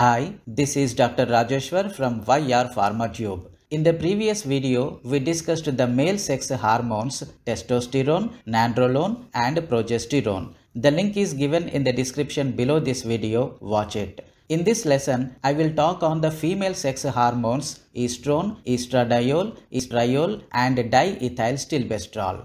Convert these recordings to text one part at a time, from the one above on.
Hi, this is Dr. Rajeshwar from YR PharmaTube. In the previous video, we discussed the male sex hormones testosterone, nandrolone and progesterone. The link is given in the description below this video. Watch it. In this lesson, I will talk on the female sex hormones estrone, estradiol, estriol and diethylstilbestrol.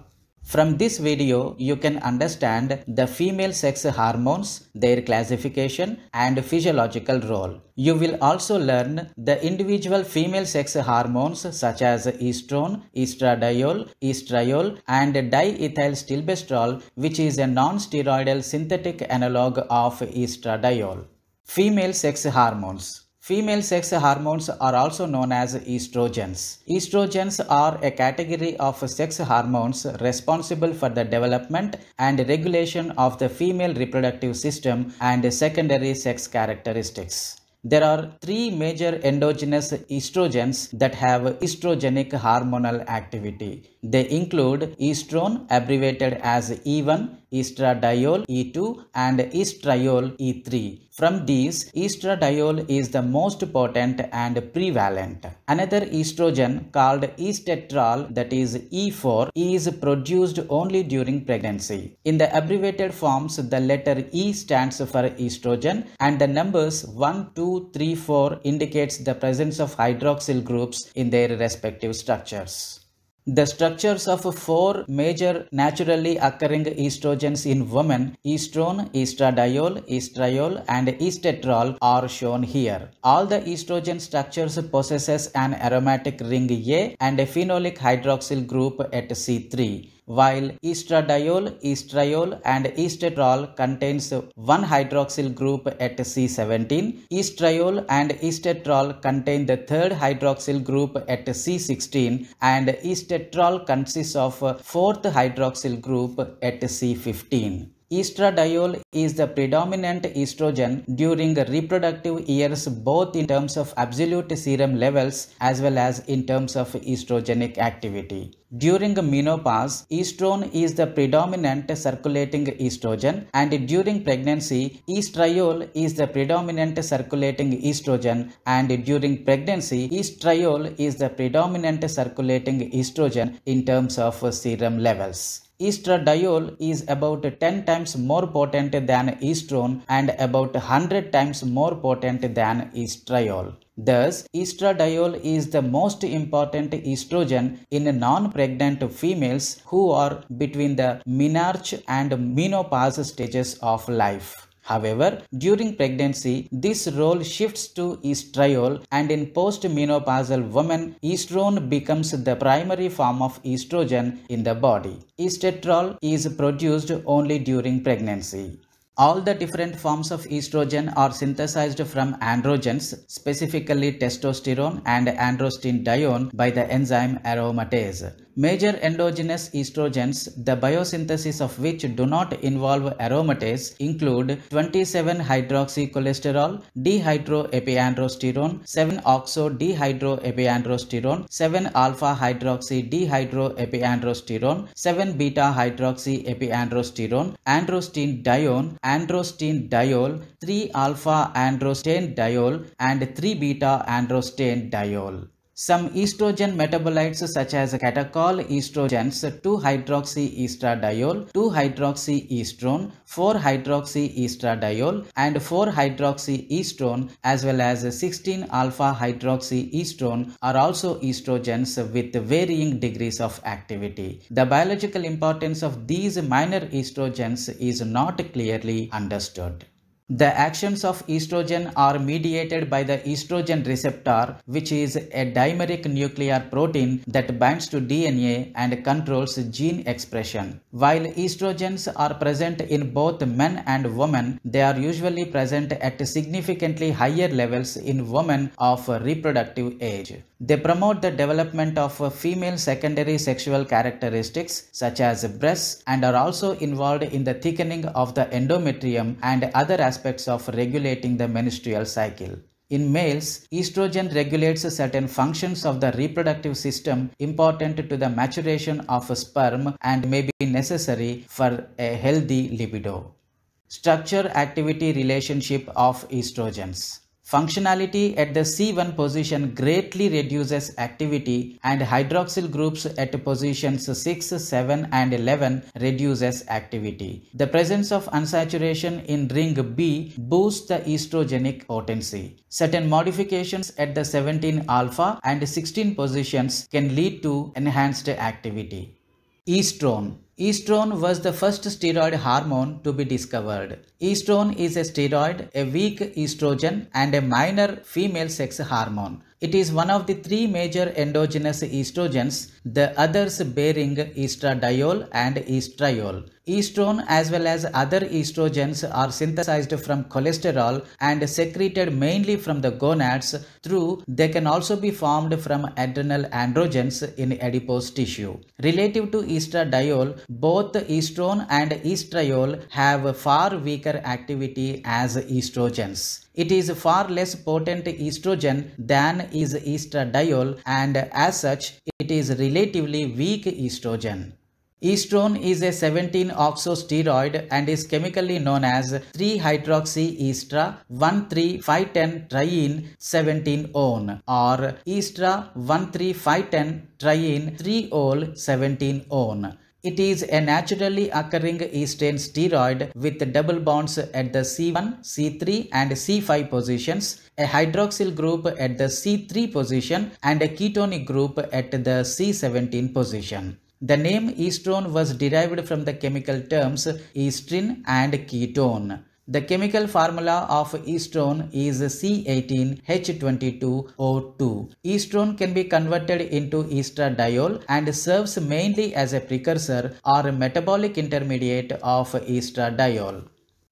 From this video, you can understand the female sex hormones, their classification and physiological role. You will also learn the individual female sex hormones such as estrone, estradiol, estriol and diethylstilbestrol which is a non-steroidal synthetic analog of estradiol. Female sex hormones Female sex hormones are also known as estrogens. Estrogens are a category of sex hormones responsible for the development and regulation of the female reproductive system and secondary sex characteristics. There are three major endogenous estrogens that have estrogenic hormonal activity they include estrone, abbreviated as E1, estradiol E2 and estriol E3. From these, estradiol is the most potent and prevalent. Another estrogen called estetrol that is E4 is produced only during pregnancy. In the abbreviated forms, the letter E stands for estrogen and the numbers 1, 2, 3, 4 indicates the presence of hydroxyl groups in their respective structures. The structures of four major naturally occurring estrogens in women, estrone, estradiol, estriol and estetrol are shown here. All the estrogen structures possesses an aromatic ring A and a phenolic hydroxyl group at C3 while estradiol, estriol and estetrol contains one hydroxyl group at C17. Estriol and estetrol contain the third hydroxyl group at C16 and estetrol consists of fourth hydroxyl group at C15. Estradiol is the predominant estrogen during reproductive years both in terms of absolute serum levels as well as in terms of estrogenic activity. During menopause, estrone is the predominant circulating estrogen and during pregnancy, estriol is the predominant circulating estrogen and during pregnancy, estriol is the predominant circulating estrogen in terms of serum levels. Estradiol is about 10 times more potent than estrone and about 100 times more potent than estriol. Thus, estradiol is the most important estrogen in non-pregnant females who are between the menarche and menopause stages of life. However, during pregnancy, this role shifts to estriol and in postmenopausal women, estrone becomes the primary form of estrogen in the body. Estetrol is produced only during pregnancy. All the different forms of estrogen are synthesized from androgens, specifically testosterone and androstenedione by the enzyme aromatase. Major endogenous estrogens, the biosynthesis of which do not involve aromatase, include 27-hydroxycholesterol, dehydroepiandrosterone, 7-oxo-dehydroepiandrosterone, 7-alpha-hydroxy-dehydroepiandrosterone, beta hydroxy androstenedione, androstenediol, 3-alpha-androstenediol, and 3-beta-androstenediol. Some estrogen metabolites such as catechol estrogens 2-hydroxyestradiol, 2-hydroxyestrone, 4-hydroxyestradiol and 4-hydroxyestrone as well as 16-alpha-hydroxyestrone are also estrogens with varying degrees of activity. The biological importance of these minor estrogens is not clearly understood. The actions of estrogen are mediated by the estrogen receptor, which is a dimeric nuclear protein that binds to DNA and controls gene expression. While estrogens are present in both men and women, they are usually present at significantly higher levels in women of reproductive age. They promote the development of uh, female secondary sexual characteristics such as breasts and are also involved in the thickening of the endometrium and other aspects of regulating the menstrual cycle. In males, estrogen regulates certain functions of the reproductive system important to the maturation of sperm and may be necessary for a healthy libido. Structure activity relationship of estrogens. Functionality at the C1 position greatly reduces activity and hydroxyl groups at positions 6, 7 and 11 reduces activity. The presence of unsaturation in ring B boosts the estrogenic potency. Certain modifications at the 17 alpha and 16 positions can lead to enhanced activity. Estrone Estrone was the first steroid hormone to be discovered. Estrone is a steroid, a weak estrogen, and a minor female sex hormone. It is one of the three major endogenous estrogens, the others bearing estradiol and estriol. Estrone as well as other estrogens are synthesized from cholesterol and secreted mainly from the gonads through they can also be formed from adrenal androgens in adipose tissue. Relative to estradiol, both estrone and estriol have far weaker activity as estrogens. It is far less potent estrogen than is estradiol and as such it is relatively weak estrogen. Estrone is a 17-oxosteroid and is chemically known as 3-hydroxyestra 13510-triene-17-one or estra 13510-triene-3-ol-17-one. It is a naturally occurring estrane steroid with double bonds at the C1, C3 and C5 positions, a hydroxyl group at the C3 position and a ketonic group at the C17 position. The name estrone was derived from the chemical terms estrin and ketone. The chemical formula of estrone is C18H22O2. Estrone can be converted into estradiol and serves mainly as a precursor or metabolic intermediate of estradiol.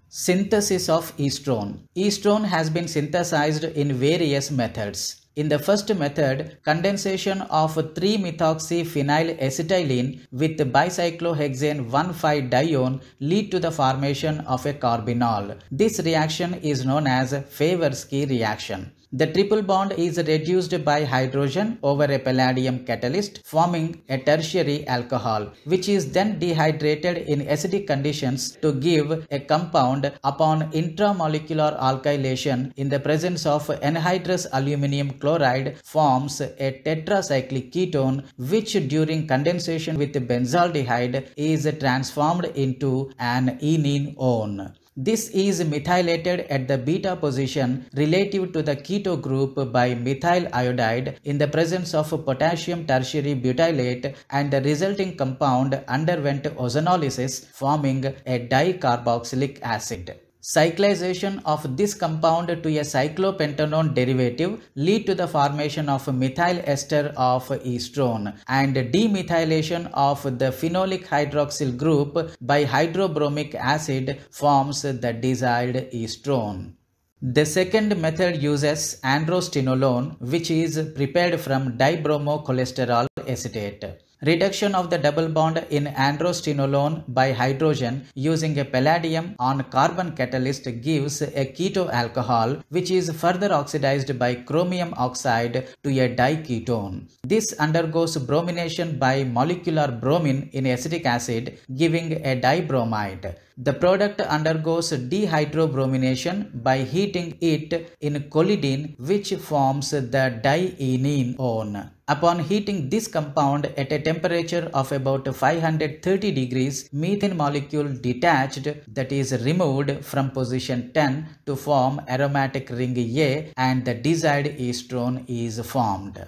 Synthesis of estrone. Estrone has been synthesized in various methods. In the first method, condensation of 3 acetylene with bicyclohexane 1,5-dione lead to the formation of a carbonyl. This reaction is known as Favorsky reaction. The triple bond is reduced by hydrogen over a palladium catalyst forming a tertiary alcohol which is then dehydrated in acidic conditions to give a compound upon intramolecular alkylation in the presence of anhydrous aluminum chloride forms a tetracyclic ketone which during condensation with benzaldehyde is transformed into an enine one. This is methylated at the beta position relative to the keto group by methyl iodide in the presence of potassium tertiary butylate and the resulting compound underwent ozonolysis forming a dicarboxylic acid. Cyclization of this compound to a cyclopentanone derivative lead to the formation of methyl ester of estrone and demethylation of the phenolic hydroxyl group by hydrobromic acid forms the desired estrone. The second method uses androstenolone which is prepared from dibromocholesterol acetate. Reduction of the double bond in androstenolone by hydrogen using a palladium on carbon catalyst gives a keto alcohol which is further oxidized by chromium oxide to a diketone. This undergoes bromination by molecular bromine in acetic acid giving a dibromide. The product undergoes dehydrobromination by heating it in colidine which forms the dienene. Upon heating this compound at a temperature of about 530 degrees, methane molecule detached that is removed from position 10 to form aromatic ring A and the desired estrone is formed.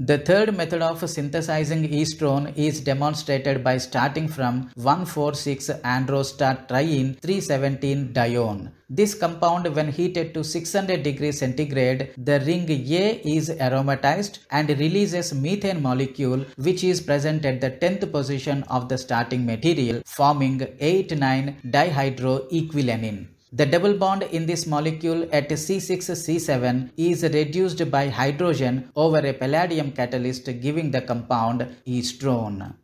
The third method of synthesizing estrone is demonstrated by starting from 1,4,6-androstatriene 317-dione. This compound when heated to 600 degrees centigrade, the ring A is aromatized and releases methane molecule which is present at the 10th position of the starting material forming 8,9-dihydroequilanin. The double bond in this molecule at C6C7 is reduced by hydrogen over a palladium catalyst giving the compound estrone.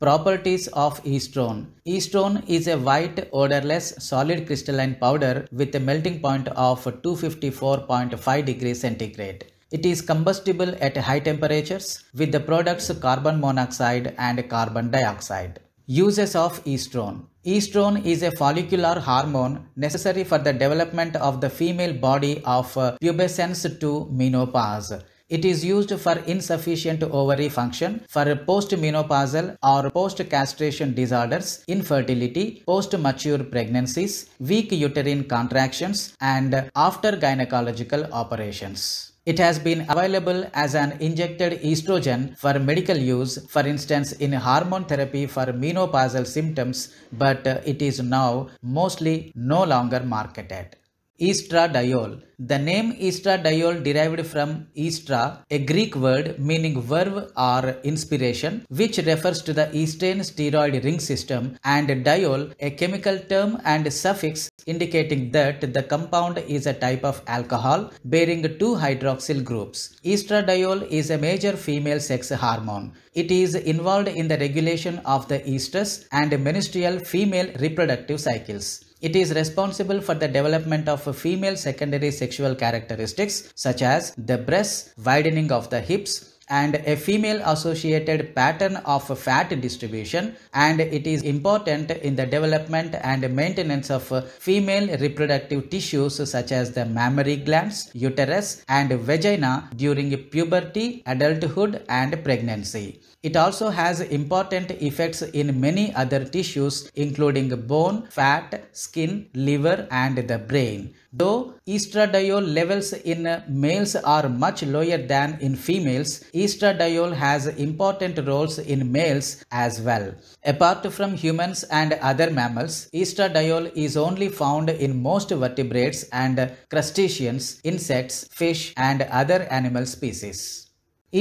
Properties of estrone. Estrone is a white, odorless, solid crystalline powder with a melting point of 254.5 degrees centigrade. It is combustible at high temperatures with the products carbon monoxide and carbon dioxide. Uses of estrone. Estrone is a follicular hormone necessary for the development of the female body of uh, pubescence to menopause. It is used for insufficient ovary function, for postmenopausal or post-castration disorders, infertility, post-mature pregnancies, weak uterine contractions, and after gynecological operations. It has been available as an injected estrogen for medical use, for instance in hormone therapy for menopausal symptoms, but it is now mostly no longer marketed. Estradiol. The name estradiol derived from estra, a Greek word meaning verve or inspiration, which refers to the eastern steroid ring system, and diol, a chemical term and suffix indicating that the compound is a type of alcohol bearing two hydroxyl groups. Estradiol is a major female sex hormone. It is involved in the regulation of the estrus and menstrual female reproductive cycles. It is responsible for the development of female secondary sexual characteristics such as the breasts, widening of the hips, and a female associated pattern of fat distribution and it is important in the development and maintenance of female reproductive tissues such as the mammary glands, uterus and vagina during puberty, adulthood and pregnancy. It also has important effects in many other tissues including bone, fat, skin, liver and the brain. Though estradiol levels in males are much lower than in females, estradiol has important roles in males as well. Apart from humans and other mammals, estradiol is only found in most vertebrates and crustaceans, insects, fish and other animal species.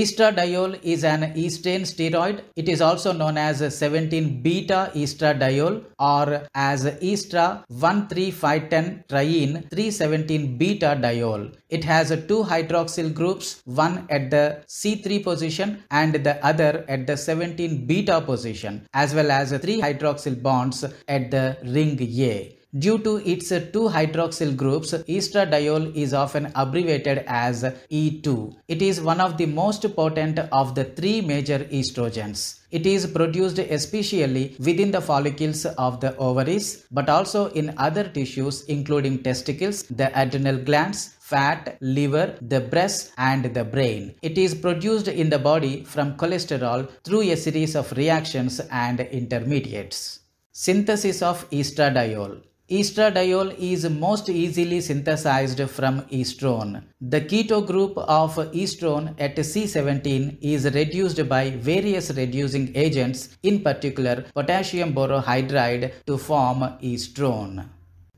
Estradiol is an estrane steroid. It is also known as 17 beta estradiol or as estra 13510 triene 317 beta diol. It has two hydroxyl groups, one at the C3 position and the other at the 17 beta position, as well as three hydroxyl bonds at the ring A. Due to its two hydroxyl groups, estradiol is often abbreviated as E2. It is one of the most potent of the three major estrogens. It is produced especially within the follicles of the ovaries, but also in other tissues including testicles, the adrenal glands, fat, liver, the breast and the brain. It is produced in the body from cholesterol through a series of reactions and intermediates. Synthesis of estradiol Estradiol is most easily synthesized from estrone. The keto group of estrone at C17 is reduced by various reducing agents, in particular potassium borohydride to form estrone.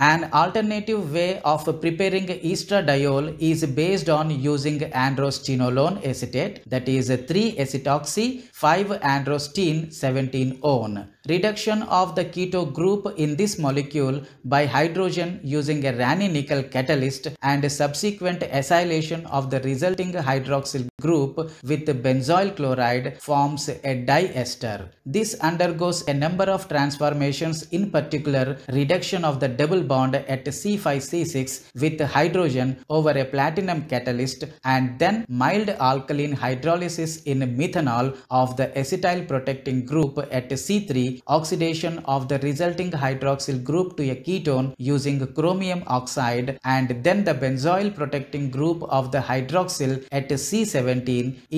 An alternative way of preparing estradiol is based on using androstenolone acetate that is 3-acetoxy 5-androstene-17-one. Reduction of the keto group in this molecule by hydrogen using a rani-nickel catalyst and subsequent acylation of the resulting hydroxyl group with benzoyl chloride forms a diester. This undergoes a number of transformations in particular reduction of the double bond at C5C6 with hydrogen over a platinum catalyst and then mild alkaline hydrolysis in methanol of the acetyl protecting group at C3 oxidation of the resulting hydroxyl group to a ketone using chromium oxide and then the benzoyl protecting group of the hydroxyl at C7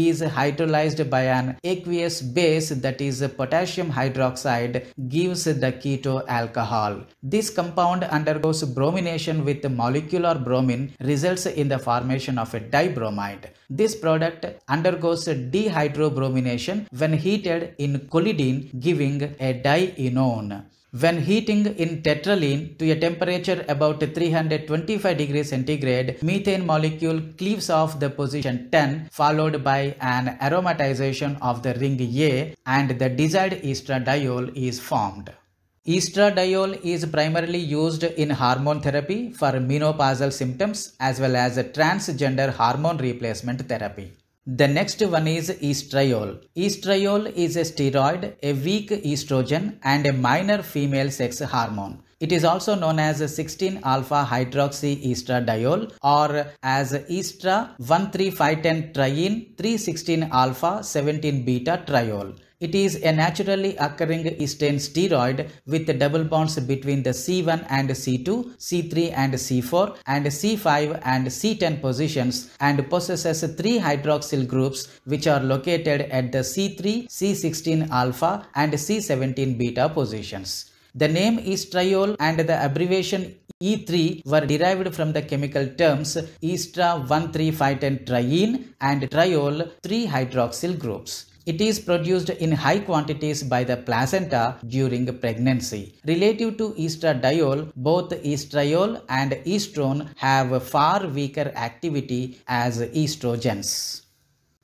is hydrolyzed by an aqueous base that is potassium hydroxide gives the keto alcohol. This compound undergoes bromination with molecular bromine results in the formation of a dibromide. This product undergoes dehydrobromination when heated in colidine giving a dienone. When heating in tetraline to a temperature about 325 degrees centigrade, methane molecule cleaves off the position 10 followed by an aromatization of the ring A and the desired estradiol is formed. Estradiol is primarily used in hormone therapy for menopausal symptoms as well as transgender hormone replacement therapy. The next one is estradiol. Estradiol is a steroid, a weak estrogen, and a minor female sex hormone. It is also known as 16 alpha hydroxy estradiol or as estra 13510 triene 316 alpha 17 beta triol. It is a naturally occurring histone steroid with double bonds between the C1 and C2, C3 and C4 and C5 and C10 positions and possesses three hydroxyl groups which are located at the C3, C16 alpha and C17 beta positions. The name estriol and the abbreviation E3 were derived from the chemical terms estra 13510 triene and triol 3 hydroxyl groups. It is produced in high quantities by the placenta during pregnancy. Relative to estradiol, both estriol and estrone have far weaker activity as estrogens.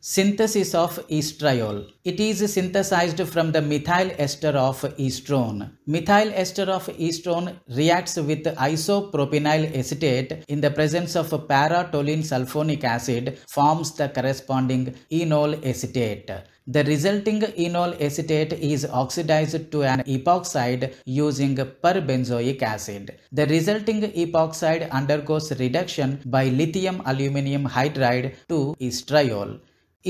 Synthesis of estriol. It is synthesized from the methyl ester of estrone. Methyl ester of estrone reacts with isopropanyl acetate in the presence of paratolene sulfonic acid forms the corresponding enol acetate. The resulting enol acetate is oxidized to an epoxide using perbenzoic acid. The resulting epoxide undergoes reduction by lithium aluminium hydride to estriol.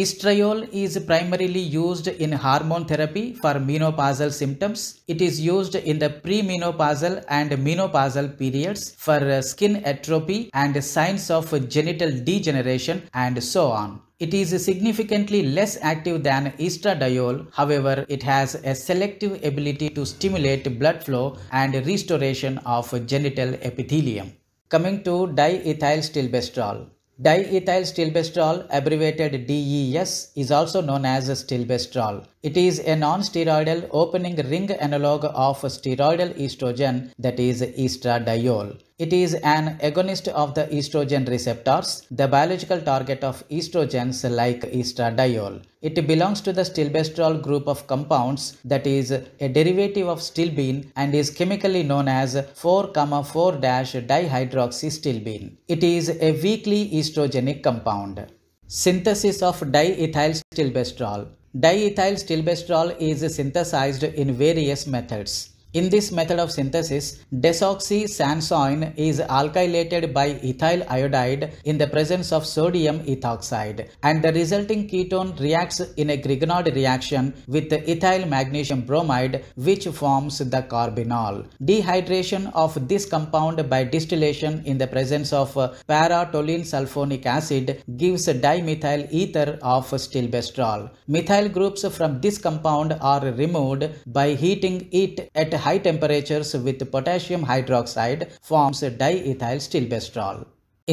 Estriol is primarily used in hormone therapy for menopausal symptoms. It is used in the premenopausal and menopausal periods for uh, skin atrophy and signs of genital degeneration and so on. It is significantly less active than estradiol, however, it has a selective ability to stimulate blood flow and restoration of genital epithelium. Coming to diethylstilbestrol. Diethyl stilbestrol, abbreviated DES, is also known as stilbestrol. It is a non-steroidal opening ring analog of steroidal estrogen that is estradiol. It is an agonist of the estrogen receptors, the biological target of estrogens like estradiol. It belongs to the stilbestrol group of compounds that is a derivative of stilbene and is chemically known as 4,4-dihydroxystilbene. It is a weakly estrogenic compound. Synthesis of diethyl stilbestrol Diethyl stilbestrol is synthesized in various methods. In this method of synthesis, desoxysansoin is alkylated by ethyl iodide in the presence of sodium ethoxide and the resulting ketone reacts in a Grignard reaction with ethyl magnesium bromide which forms the carbinol. Dehydration of this compound by distillation in the presence of uh, paratolene sulfonic acid gives dimethyl ether of stilbestrol. Methyl groups from this compound are removed by heating it at high temperatures with potassium hydroxide forms diethyl stilbestrol.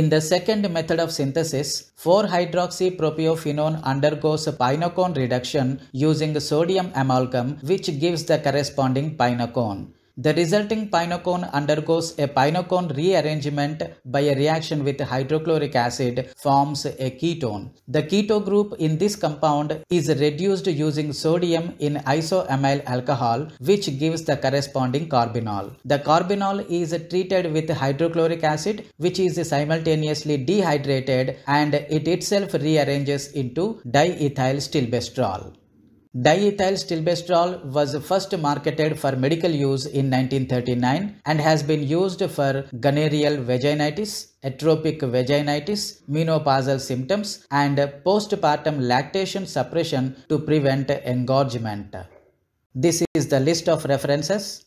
In the second method of synthesis, 4 hydroxypropiophenone undergoes pinocone reduction using sodium amalgam which gives the corresponding pinocone. The resulting pinocone undergoes a pinocone rearrangement by a reaction with hydrochloric acid forms a ketone. The keto group in this compound is reduced using sodium in isoamyl alcohol which gives the corresponding carbinol. The carbinol is treated with hydrochloric acid which is simultaneously dehydrated and it itself rearranges into diethylstilbestrol. Diethyl stilbestrol was first marketed for medical use in 1939 and has been used for gonorrheal vaginitis, atrophic vaginitis, menopausal symptoms, and postpartum lactation suppression to prevent engorgement. This is the list of references.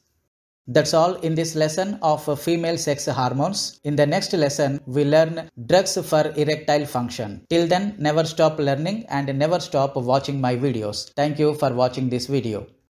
That's all in this lesson of uh, female sex hormones. In the next lesson, we learn drugs for erectile function. Till then, never stop learning and never stop watching my videos. Thank you for watching this video.